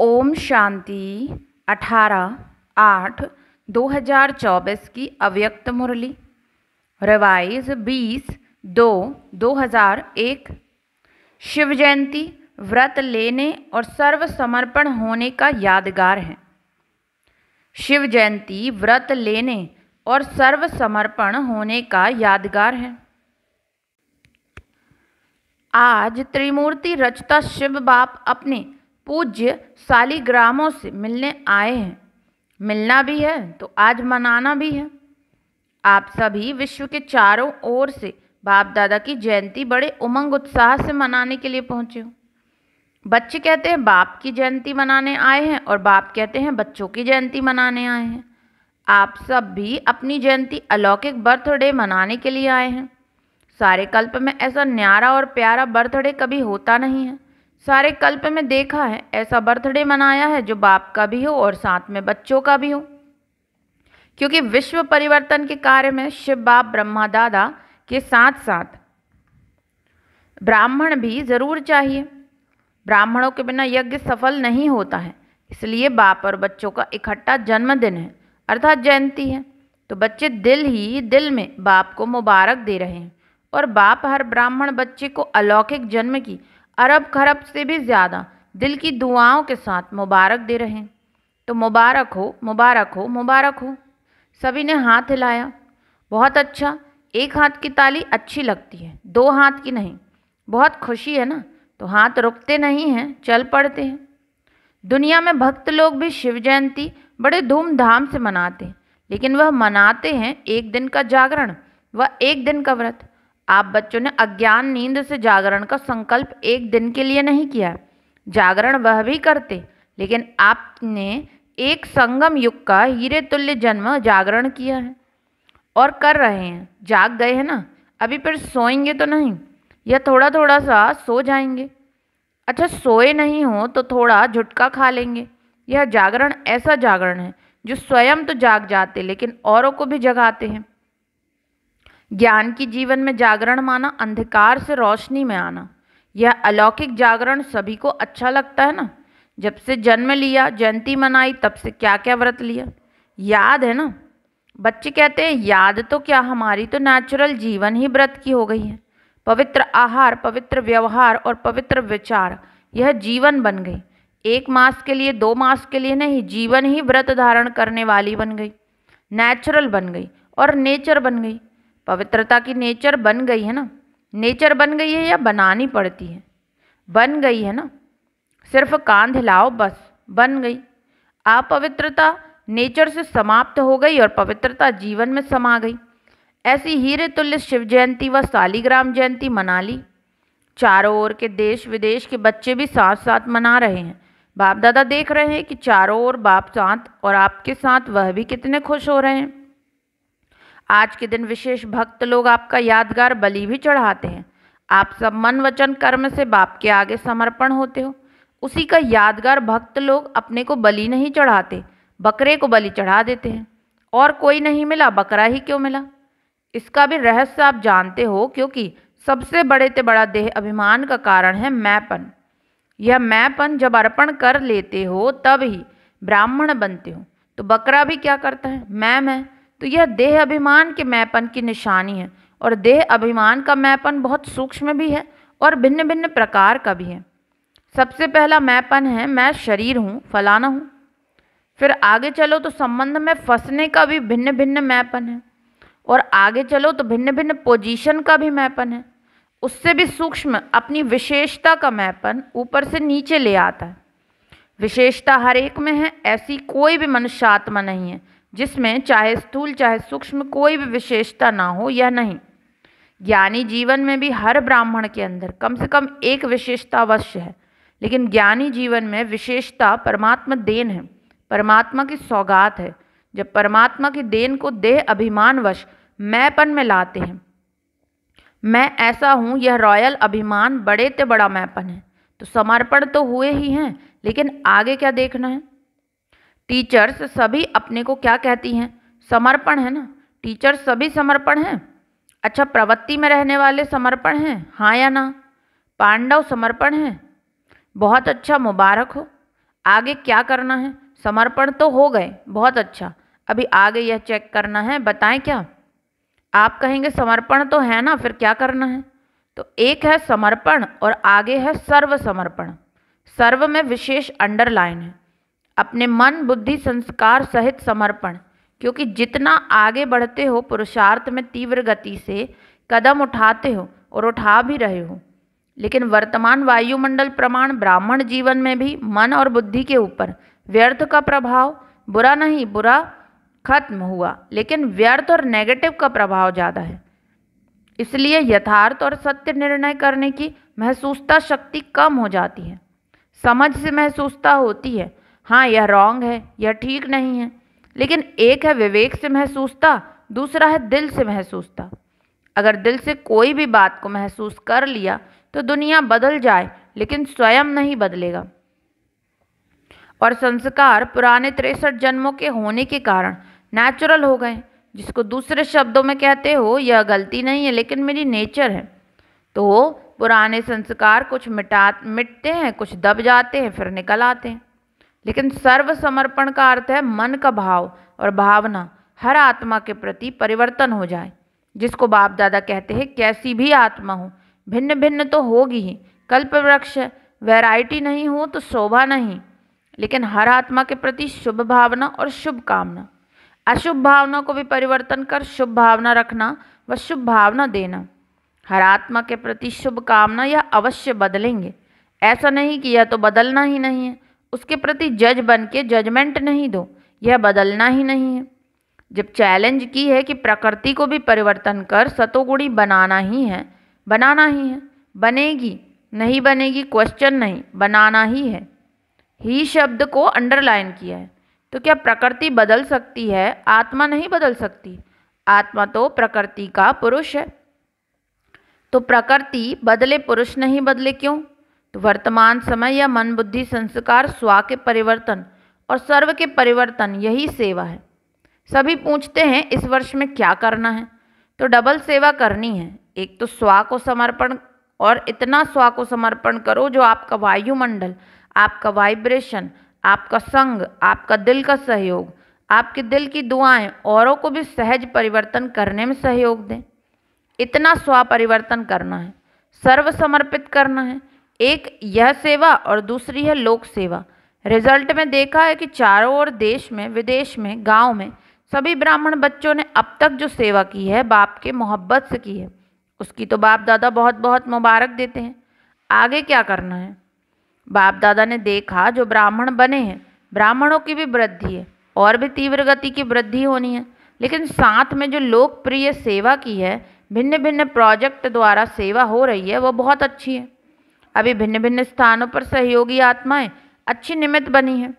ओम शांति 18 आठ 2024 की अव्यक्त मुरली रिवाइज 20 दो 2001 शिव जयंती व्रत लेने और सर्व समर्पण होने का यादगार है शिव जयंती व्रत लेने और सर्व समर्पण होने का यादगार है आज त्रिमूर्ति रचता शिव बाप अपने पूज्य सालीग्रामों से मिलने आए हैं मिलना भी है तो आज मनाना भी है आप सभी विश्व के चारों ओर से बाप दादा की जयंती बड़े उमंग उत्साह से मनाने के लिए पहुँचे हो बच्चे कहते हैं बाप की जयंती मनाने आए हैं और बाप कहते हैं बच्चों की जयंती मनाने आए हैं आप सब भी अपनी जयंती अलौकिक बर्थडे मनाने के लिए आए हैं सारे कल्प में ऐसा न्यारा और प्यारा बर्थडे कभी होता नहीं है सारे कल्प में देखा है ऐसा बर्थडे मनाया है जो बाप का भी हो और साथ में बच्चों का भी हो क्योंकि विश्व परिवर्तन के कार्य में शिव बाप ब्रह्मा दादा के साथ साथ ब्राह्मण भी ज़रूर चाहिए ब्राह्मणों के बिना यज्ञ सफल नहीं होता है इसलिए बाप और बच्चों का इकट्ठा जन्मदिन है अर्थात जयंती है तो बच्चे दिल ही दिल में बाप को मुबारक दे रहे हैं और बाप हर ब्राह्मण बच्चे को अलौकिक जन्म की अरब खरब से भी ज़्यादा दिल की दुआओं के साथ मुबारक दे रहे हैं तो मुबारक हो मुबारक हो मुबारक हो सभी ने हाथ हिलाया बहुत अच्छा एक हाथ की ताली अच्छी लगती है दो हाथ की नहीं बहुत खुशी है ना तो हाथ रुकते नहीं हैं चल पड़ते हैं दुनिया में भक्त लोग भी शिव जयंती बड़े धूमधाम से मनाते हैं लेकिन वह मनाते हैं एक दिन का जागरण व एक दिन का व्रत आप बच्चों ने अज्ञान नींद से जागरण का संकल्प एक दिन के लिए नहीं किया जागरण वह भी करते लेकिन आपने एक संगम युग का हीरे तुल्य जन्म जागरण किया है और कर रहे हैं जाग गए हैं ना अभी फिर सोएंगे तो नहीं या थोड़ा थोड़ा सा सो जाएंगे अच्छा सोए नहीं हो तो थोड़ा झुटका खा लेंगे यह जागरण ऐसा जागरण है जो स्वयं तो जाग जाते लेकिन औरों को भी जगाते हैं ज्ञान की जीवन में जागरण माना अंधकार से रोशनी में आना यह अलौकिक जागरण सभी को अच्छा लगता है ना जब से जन्म लिया जयंती मनाई तब से क्या क्या व्रत लिया याद है ना बच्चे कहते हैं याद तो क्या हमारी तो नेचुरल जीवन ही व्रत की हो गई है पवित्र आहार पवित्र व्यवहार और पवित्र विचार यह जीवन बन गई एक मास के लिए दो मास के लिए नहीं जीवन ही व्रत धारण करने वाली बन गई नेचुरल बन गई और नेचर बन गई पवित्रता की नेचर बन गई है ना नेचर बन गई है या बनानी पड़ती है बन गई है ना सिर्फ कांध हिलाओ बस बन गई अपवित्रता नेचर से समाप्त हो गई और पवित्रता जीवन में समा गई ऐसी हीरे तुल्य शिव जयंती व सालीग्राम जयंती मना ली चारों ओर के देश विदेश के बच्चे भी साथ साथ मना रहे हैं बाप दादा देख रहे हैं कि चारों ओर बाप साथ और आपके साथ वह भी कितने खुश हो रहे हैं आज के दिन विशेष भक्त लोग आपका यादगार बलि भी चढ़ाते हैं आप सब मन वचन कर्म से बाप के आगे समर्पण होते हो उसी का यादगार भक्त लोग अपने को बलि नहीं चढ़ाते बकरे को बलि चढ़ा देते हैं और कोई नहीं मिला बकरा ही क्यों मिला इसका भी रहस्य आप जानते हो क्योंकि सबसे बड़े से बड़ा देह अभिमान का कारण है मैंपन यह मैंपन जब अर्पण कर लेते हो तब ही ब्राह्मण बनते हो तो बकरा भी क्या करता है मैं मैं तो यह देह अभिमान के मैपन की निशानी है और देह अभिमान का मैपन बहुत सूक्ष्म भी है और भिन्न भिन्न प्रकार का भी है सबसे पहला मैपन है मैं शरीर हूँ फलाना हूँ फिर आगे चलो तो संबंध में फंसने का भी भिन्न भिन्न मैपन है और आगे चलो तो भिन्न भिन्न पोजीशन का भी मैपन है उससे भी सूक्ष्म अपनी विशेषता का मैपन ऊपर से नीचे ले आता है विशेषता हर एक में है ऐसी कोई भी मनुष्यात्मा नहीं है जिसमें चाहे स्थूल चाहे सूक्ष्म कोई भी विशेषता ना हो या नहीं ज्ञानी जीवन में भी हर ब्राह्मण के अंदर कम से कम एक विशेषता अवश्य है लेकिन ज्ञानी जीवन में विशेषता परमात्मा देन है परमात्मा की सौगात है जब परमात्मा की देन को देह अभिमानवश मैपन में लाते हैं मैं ऐसा हूँ यह रॉयल अभिमान बड़े ते बड़ा मैपन है तो समर्पण तो हुए ही हैं लेकिन आगे क्या देखना है टीचर्स सभी अपने को क्या कहती हैं समर्पण है ना टीचर्स सभी समर्पण हैं अच्छा प्रवृत्ति में रहने वाले समर्पण हैं हाँ या ना पांडव समर्पण हैं बहुत अच्छा मुबारक हो आगे क्या करना है समर्पण तो हो गए बहुत अच्छा अभी आगे यह चेक करना है बताएं क्या आप कहेंगे समर्पण तो है ना फिर क्या करना है तो एक है समर्पण और आगे है सर्व समर्पण सर्व में विशेष अंडरलाइन है अपने मन बुद्धि संस्कार सहित समर्पण क्योंकि जितना आगे बढ़ते हो पुरुषार्थ में तीव्र गति से कदम उठाते हो और उठा भी रहे हो लेकिन वर्तमान वायुमंडल प्रमाण ब्राह्मण जीवन में भी मन और बुद्धि के ऊपर व्यर्थ का प्रभाव बुरा नहीं बुरा खत्म हुआ लेकिन व्यर्थ और नेगेटिव का प्रभाव ज़्यादा है इसलिए यथार्थ और सत्य निर्णय करने की महसूसता शक्ति कम हो जाती है समझ से महसूसता होती है हाँ यह रॉन्ग है यह ठीक नहीं है लेकिन एक है विवेक से महसूसता दूसरा है दिल से महसूसता अगर दिल से कोई भी बात को महसूस कर लिया तो दुनिया बदल जाए लेकिन स्वयं नहीं बदलेगा और संस्कार पुराने तिरसठ जन्मों के होने के कारण नेचुरल हो गए जिसको दूसरे शब्दों में कहते हो यह गलती नहीं है लेकिन मेरी नेचर है तो पुराने संस्कार कुछ मिटा मिटते हैं कुछ दब जाते हैं फिर निकल आते हैं लेकिन सर्व समर्पण का अर्थ है मन का भाव और भावना हर आत्मा के प्रति परिवर्तन हो जाए जिसको बाप दादा कहते हैं कैसी भी आत्मा हो भिन्न भिन्न तो होगी ही कल्प वृक्ष वैरायटी नहीं हो तो शोभा नहीं लेकिन हर आत्मा के प्रति शुभ भावना और शुभ कामना अशुभ भावना को भी परिवर्तन कर शुभ भावना रखना व शुभ भावना देना हर आत्मा के प्रति शुभ कामना यह अवश्य बदलेंगे ऐसा नहीं कि यह तो बदलना ही नहीं है उसके प्रति जज बन के जजमेंट नहीं दो यह बदलना ही नहीं है जब चैलेंज की है कि प्रकृति को भी परिवर्तन कर सतोगुणी बनाना ही है बनाना ही है बनेगी नहीं बनेगी क्वेश्चन नहीं बनाना ही है ही शब्द को अंडरलाइन किया है तो क्या प्रकृति बदल सकती है आत्मा नहीं बदल सकती आत्मा तो प्रकृति का पुरुष है तो प्रकृति बदले पुरुष नहीं बदले क्यों वर्तमान समय या मन बुद्धि संस्कार स्वा के परिवर्तन और सर्व के परिवर्तन यही सेवा है सभी पूछते हैं इस वर्ष में क्या करना है तो डबल सेवा करनी है एक तो स्वा को समर्पण और इतना स्वा को समर्पण करो जो आपका वायुमंडल आपका वाइब्रेशन आपका संग आपका दिल का सहयोग आपके दिल की दुआएं औरों को भी सहज परिवर्तन करने में सहयोग दें इतना स्व परिवर्तन करना है सर्व समर्पित करना है एक यह सेवा और दूसरी है लोक सेवा रिजल्ट में देखा है कि चारों ओर देश में विदेश में गांव में सभी ब्राह्मण बच्चों ने अब तक जो सेवा की है बाप के मोहब्बत से की है उसकी तो बाप दादा बहुत बहुत मुबारक देते हैं आगे क्या करना है बाप दादा ने देखा जो ब्राह्मण बने हैं ब्राह्मणों की भी वृद्धि है और भी तीव्र गति की वृद्धि होनी है लेकिन साथ में जो लोकप्रिय सेवा की है भिन्न भिन्न प्रोजेक्ट द्वारा सेवा हो रही है वह बहुत अच्छी है अभी भिन्न भिन्न स्थानों पर सहयोगी आत्माएं अच्छी निमित्त बनी हैं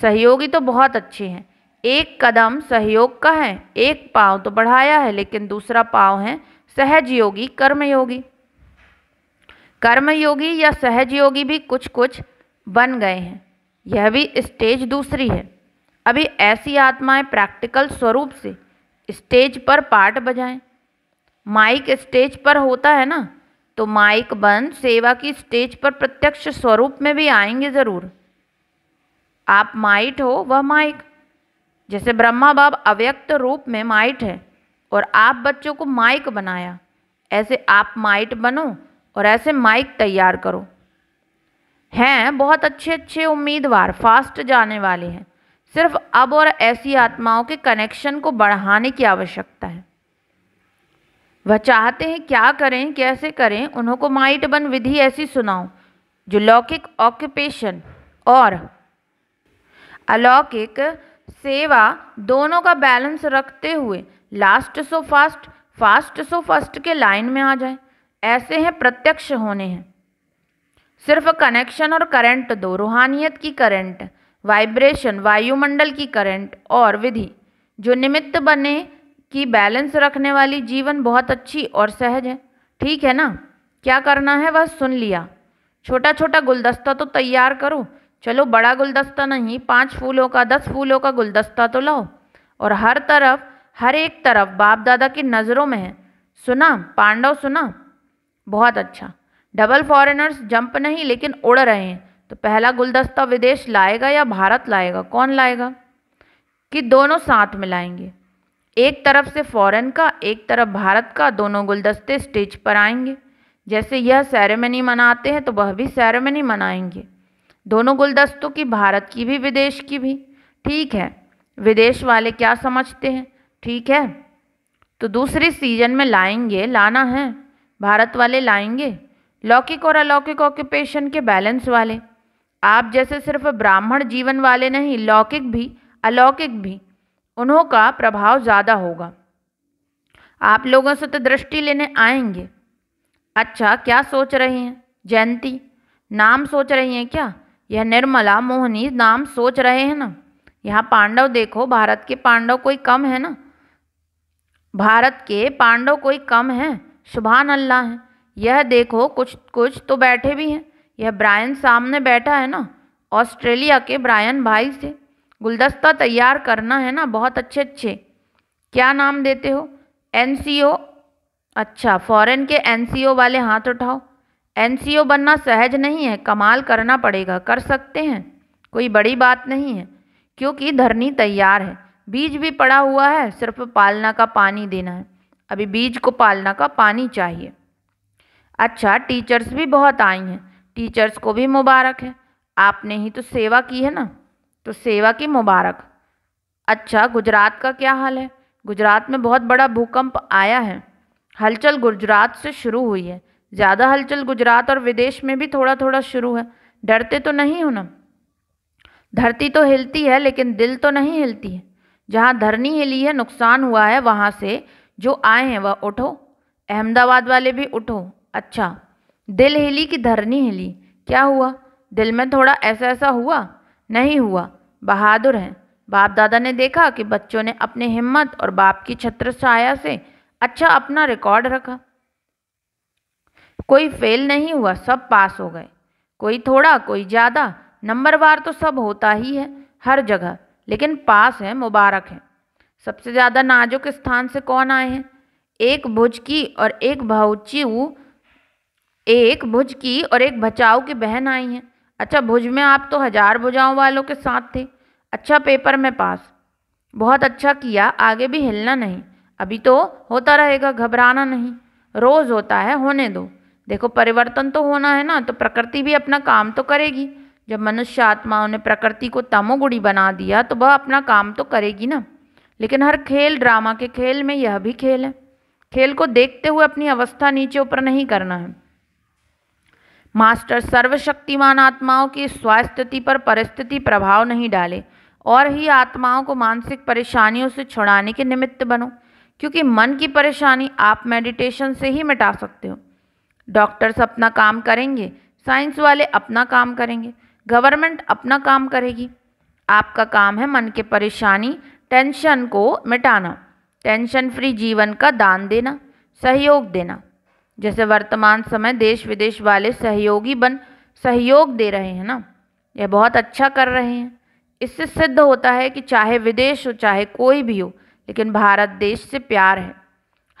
सहयोगी तो बहुत अच्छी हैं एक कदम सहयोग का है एक पाँव तो बढ़ाया है लेकिन दूसरा पाँव है सहजयोगी कर्मयोगी कर्मयोगी या सहजयोगी भी कुछ कुछ बन गए हैं यह भी स्टेज दूसरी है अभी ऐसी आत्माएं प्रैक्टिकल स्वरूप से स्टेज पर पार्ट बजाएं माइक स्टेज पर होता है ना तो माइक बंद सेवा की स्टेज पर प्रत्यक्ष स्वरूप में भी आएंगे ज़रूर आप माइट हो वह माइक जैसे ब्रह्मा बाब अव्यक्त रूप में माइट है और आप बच्चों को माइक बनाया ऐसे आप माइट बनो और ऐसे माइक तैयार करो हैं बहुत अच्छे अच्छे उम्मीदवार फास्ट जाने वाले हैं सिर्फ अब और ऐसी आत्माओं के कनेक्शन को बढ़ाने की आवश्यकता है वह चाहते हैं क्या करें कैसे करें उन्हों को माइट बन विधि ऐसी सुनाओ जो लौकिक ऑक्यूपेशन और अलौकिक सेवा दोनों का बैलेंस रखते हुए last so fast fast so first के लाइन में आ जाए ऐसे हैं प्रत्यक्ष होने हैं सिर्फ कनेक्शन और करंट दो रूहानियत की करंट वाइब्रेशन वायुमंडल की करंट और विधि जो निमित्त बने कि बैलेंस रखने वाली जीवन बहुत अच्छी और सहज है ठीक है ना क्या करना है वह सुन लिया छोटा छोटा गुलदस्ता तो तैयार करो चलो बड़ा गुलदस्ता नहीं पाँच फूलों का दस फूलों का गुलदस्ता तो लाओ और हर तरफ हर एक तरफ बाप दादा की नज़रों में है सुना पांडव सुना बहुत अच्छा डबल फॉरेनर्स जंप नहीं लेकिन उड़ रहे हैं तो पहला गुलदस्ता विदेश लाएगा या भारत लाएगा कौन लाएगा कि दोनों साथ में लाएंगे एक तरफ से फॉरेन का एक तरफ भारत का दोनों गुलदस्ते स्टेज पर आएंगे जैसे यह सेरेमनी मनाते हैं तो वह भी सेरेमनी मनाएंगे दोनों गुलदस्तों की भारत की भी विदेश की भी ठीक है विदेश वाले क्या समझते हैं ठीक है तो दूसरे सीजन में लाएंगे लाना है भारत वाले लाएंगे लौकिक और अलौकिक ऑक्यूपेशन के बैलेंस वाले आप जैसे सिर्फ ब्राह्मण जीवन वाले नहीं लौकिक भी अलौकिक भी उन्हों का प्रभाव ज़्यादा होगा आप लोगों से तो दृष्टि लेने आएंगे अच्छा क्या सोच रहे हैं जयंती नाम सोच रही हैं क्या यह निर्मला मोहनी नाम सोच रहे हैं ना यहाँ पांडव देखो भारत के पांडव कोई कम है ना भारत के पांडव कोई कम है सुबहान अल्लाह है यह देखो कुछ कुछ तो बैठे भी हैं यह ब्रायन सामने बैठा है ना ऑस्ट्रेलिया के ब्रायन भाई से गुलदस्ता तैयार करना है ना बहुत अच्छे अच्छे क्या नाम देते हो एन अच्छा फॉरेन के एन वाले हाथ उठाओ एन बनना सहज नहीं है कमाल करना पड़ेगा कर सकते हैं कोई बड़ी बात नहीं है क्योंकि धरनी तैयार है बीज भी पड़ा हुआ है सिर्फ पालना का पानी देना है अभी बीज को पालना का पानी चाहिए अच्छा टीचर्स भी बहुत आई हैं टीचर्स को भी मुबारक है आपने ही तो सेवा की है ना तो सेवा की मुबारक अच्छा गुजरात का क्या हाल है गुजरात में बहुत बड़ा भूकंप आया है हलचल गुजरात से शुरू हुई है ज़्यादा हलचल गुजरात और विदेश में भी थोड़ा थोड़ा शुरू है डरते तो नहीं हो ना धरती तो हिलती है लेकिन दिल तो नहीं हिलती है जहाँ धरनी हिली है नुकसान हुआ है वहाँ से जो आए हैं वह उठो अहमदाबाद वाले भी उठो अच्छा दिल हिली कि धरनी हिली क्या हुआ दिल में थोड़ा ऐसा ऐसा हुआ नहीं हुआ बहादुर हैं बाप दादा ने देखा कि बच्चों ने अपने हिम्मत और बाप की छत्र छाया से अच्छा अपना रिकॉर्ड रखा कोई फेल नहीं हुआ सब पास हो गए कोई थोड़ा कोई ज़्यादा नंबर बार तो सब होता ही है हर जगह लेकिन पास है मुबारक है सबसे ज़्यादा नाजुक स्थान से कौन आए हैं एक भुज की और एक भाऊची एक भुज की और एक बचाव की बहन आई हैं अच्छा भुज में आप तो हज़ार भुजाओं वालों के साथ थे अच्छा पेपर में पास बहुत अच्छा किया आगे भी हिलना नहीं अभी तो होता रहेगा घबराना नहीं रोज़ होता है होने दो देखो परिवर्तन तो होना है ना तो प्रकृति भी अपना काम तो करेगी जब मनुष्य आत्माओं ने प्रकृति को तमोगुड़ी बना दिया तो वह अपना काम तो करेगी ना लेकिन हर खेल ड्रामा के खेल में यह भी खेल है खेल को देखते हुए अपनी अवस्था नीचे ऊपर नहीं करना है मास्टर सर्वशक्तिमान आत्माओं की स्वास्थ्य पर परिस्थिति प्रभाव नहीं डाले और ही आत्माओं को मानसिक परेशानियों से छुड़ाने के निमित्त बनो क्योंकि मन की परेशानी आप मेडिटेशन से ही मिटा सकते हो डॉक्टर्स अपना काम करेंगे साइंस वाले अपना काम करेंगे गवर्नमेंट अपना काम करेगी आपका काम है मन के परेशानी टेंशन को मिटाना टेंशन फ्री जीवन का दान देना सहयोग देना जैसे वर्तमान समय देश विदेश वाले सहयोगी बन सहयोग दे रहे हैं ना यह बहुत अच्छा कर रहे हैं इससे सिद्ध होता है कि चाहे विदेश हो चाहे कोई भी हो लेकिन भारत देश से प्यार है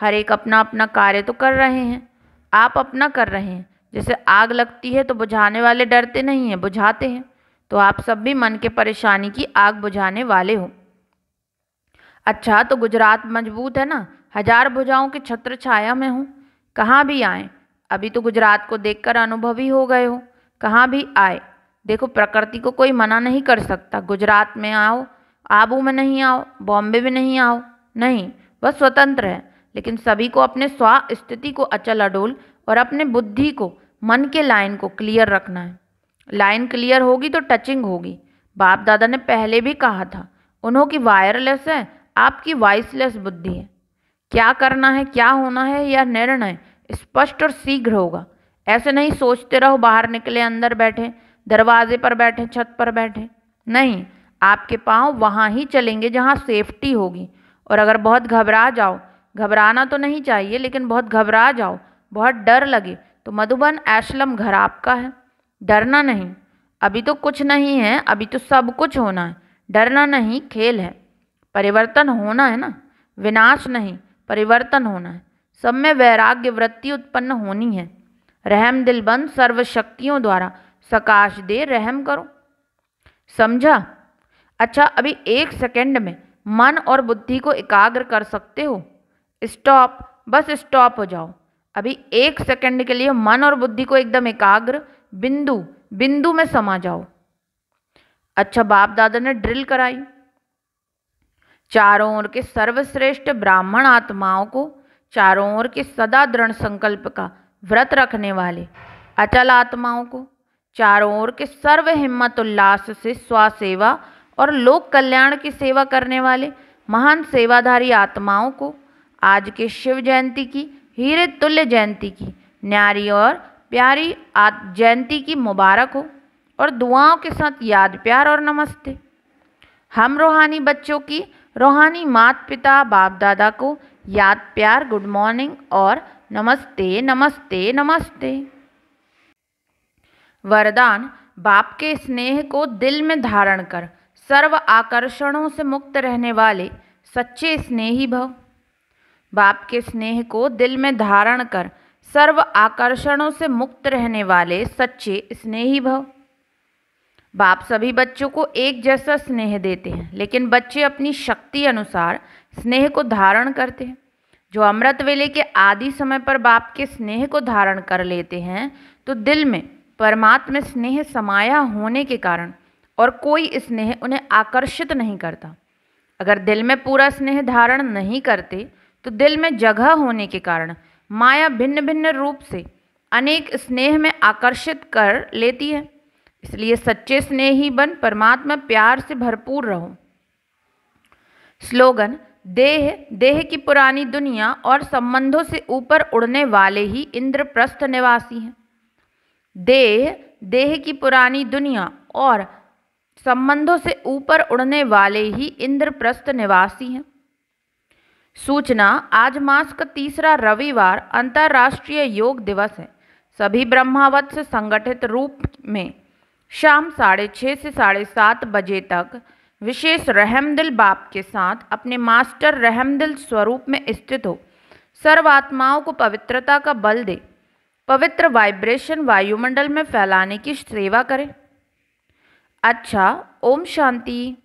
हर एक अपना अपना कार्य तो कर रहे हैं आप अपना कर रहे हैं जैसे आग लगती है तो बुझाने वाले डरते नहीं हैं बुझाते हैं तो आप सब भी मन के परेशानी की आग बुझाने वाले हो अच्छा तो गुजरात मजबूत है ना हजार भुजाओं के छत्र छाया में हूँ कहाँ भी आए अभी तो गुजरात को देखकर अनुभवी हो गए हो कहाँ भी आए देखो प्रकृति को कोई मना नहीं कर सकता गुजरात में आओ आबू में नहीं आओ बॉम्बे में नहीं आओ नहीं वह स्वतंत्र है लेकिन सभी को अपने स्व स्थिति को अचल अडोल और अपने बुद्धि को मन के लाइन को क्लियर रखना है लाइन क्लियर होगी तो टचिंग होगी बाप दादा ने पहले भी कहा था उन्हों की वायरलेस है आपकी वॉइसलेस बुद्धि है क्या करना है क्या होना है या निर्णय स्पष्ट और शीघ्र होगा ऐसे नहीं सोचते रहो बाहर निकले अंदर बैठे दरवाजे पर बैठे छत पर बैठे नहीं आपके पाँव वहाँ ही चलेंगे जहाँ सेफ्टी होगी और अगर बहुत घबरा जाओ घबराना तो नहीं चाहिए लेकिन बहुत घबरा जाओ बहुत डर लगे तो मधुबन ऐशलम घर आपका है डरना नहीं अभी तो कुछ नहीं है अभी तो सब कुछ होना है डरना नहीं खेल है परिवर्तन होना है ना विनाश नहीं परिवर्तन होना है सब में वैराग्य वृत्ति उत्पन्न होनी है रहम दिल बंद सर्वशक्तियों द्वारा सकाश दे रहम करो समझा अच्छा अभी एक सेकंड में मन और बुद्धि को एकाग्र कर सकते हो स्टॉप बस स्टॉप हो जाओ अभी एक सेकंड के लिए मन और बुद्धि को एकदम एकाग्र बिंदु बिंदु में समा जाओ अच्छा बाप दादा ने ड्रिल कराई चारों ओर के सर्वश्रेष्ठ ब्राह्मण आत्माओं को चारों ओर के सदा दृढ़ संकल्प का व्रत रखने वाले अचल आत्माओं को चारों ओर के सर्व हिम्मत उल्लास से स्वसेवा और लोक कल्याण की सेवा करने वाले महान सेवाधारी आत्माओं को आज के शिव जयंती की हीरे तुल्य जयंती की न्यारी और प्यारी जयंती की मुबारक हो और दुआओं के साथ याद प्यार और नमस्ते हम रूहानी बच्चों की रूहानी मात पिता बाप दादा को याद प्यार गुड मॉर्निंग और नमस्ते नमस्ते नमस्ते वरदान बाप के स्नेह को दिल में धारण कर सर्व आकर्षणों से मुक्त रहने वाले सच्चे स्नेही भव बाप के स्नेह को दिल में धारण कर सर्व आकर्षणों से मुक्त रहने वाले सच्चे स्नेही भव बाप सभी बच्चों को एक जैसा स्नेह देते हैं लेकिन बच्चे अपनी शक्ति अनुसार स्नेह को धारण करते हैं जो अमृत वेले के आदि समय पर बाप के स्नेह को धारण कर लेते हैं तो दिल में परमात्मा स्नेह समाया होने के कारण और कोई स्नेह उन्हें आकर्षित नहीं करता अगर दिल में पूरा स्नेह धारण नहीं करते तो दिल में जगह होने के कारण माया भिन्न भिन्न रूप से अनेक स्नेह में आकर्षित कर लेती है इसलिए सच्चे स्नेही बन परमात्मा प्यार से भरपूर रहो स्लोगन देह देह की पुरानी दुनिया और संबंधों से ऊपर उड़ने वाले ही इंद्रप्रस्थ निवासी हैं देह देह की पुरानी दुनिया और संबंधों से ऊपर उड़ने वाले ही इंद्रप्रस्थ निवासी हैं सूचना आज मास का तीसरा रविवार अंतर्राष्ट्रीय योग दिवस है सभी ब्रह्मावत से संगठित रूप में शाम साढ़े छः से साढ़े सात बजे तक विशेष रहमदिल बाप के साथ अपने मास्टर रहमदिल स्वरूप में स्थित हो सर्व आत्माओं को पवित्रता का बल दे पवित्र वाइब्रेशन वायुमंडल में फैलाने की सेवा करें अच्छा ओम शांति